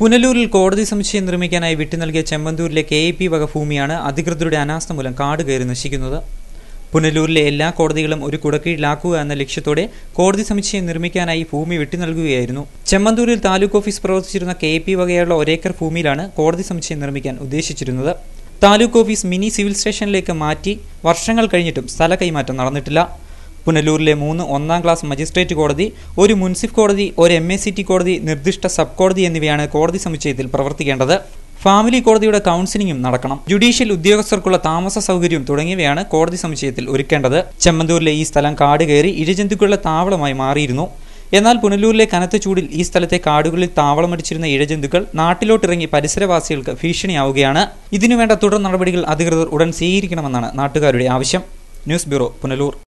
പുനലൂരിൽ കോടതി സമുച്ചയം നിർമ്മിക്കാനായി വിട്ടു നൽകിയ ചെമ്പന്തൂരിലെ കെ എ പി വക ഭൂമിയാണ് അധികൃതരുടെ അനാസ്ഥ മൂലം കാട് കയറി നശിക്കുന്നത് പുനലൂരിലെ എല്ലാ കോടതികളും ഒരു കുടക്കീഴിലാക്കുക എന്ന ലക്ഷ്യത്തോടെ കോടതി സമുച്ചയം നിർമ്മിക്കാനായി ഭൂമി വിട്ടു നൽകുകയായിരുന്നു ചെമ്മന്തൂരിൽ താലൂക്ക് ഓഫീസ് പ്രവർത്തിച്ചിരുന്ന കെ പി വകയുള്ള ഒരേക്കർ ഭൂമിയിലാണ് കോടതി സമുച്ചയം നിർമ്മിക്കാൻ ഉദ്ദേശിച്ചിരുന്നത് താലൂക്ക് ഓഫീസ് മിനി സിവിൽ സ്റ്റേഷനിലേക്ക് മാറ്റി വർഷങ്ങൾ കഴിഞ്ഞിട്ടും സ്ഥല കൈമാറ്റം നടന്നിട്ടില്ല പുനലൂരിലെ മൂന്ന് ഒന്നാം ക്ലാസ് മജിസ്ട്രേറ്റ് കോടതി ഒരു മുൻസിഫ് കോടതി ഒരു എം കോടതി നിർദ്ദിഷ്ട സബ് കോടതി എന്നിവയാണ് കോടതി സമുച്ചയത്തിൽ പ്രവർത്തിക്കേണ്ടത് ഫാമിലി കോടതിയുടെ കൗൺസിലിംഗും നടക്കണം ജുഡീഷ്യൽ ഉദ്യോഗസ്ഥർക്കുള്ള താമസ സൗകര്യം തുടങ്ങിയവയാണ് കോടതി സമുച്ചയത്തിൽ ഒരുക്കേണ്ടത് ചെമ്മന്തൂരിലെ ഈ സ്ഥലം കാട് കയറി ഇഴജന്തുക്കളുടെ താവളമായി മാറിയിരുന്നു എന്നാൽ പുനലൂരിലെ കനത്ത ചൂടിൽ ഈ സ്ഥലത്തെ കാടുകളിൽ താവളമടിച്ചിരുന്ന ഇഴജന്തുക്കൾ നാട്ടിലോട്ടിറങ്ങി പരിസരവാസികൾക്ക് ഭീഷണിയാവുകയാണ് ഇതിനുവേണ്ട തുടർ നടപടികൾ അധികൃതർ ഉടൻ സ്വീകരിക്കണമെന്നാണ് നാട്ടുകാരുടെ ആവശ്യം ന്യൂസ് ബ്യൂറോ പുനലൂർ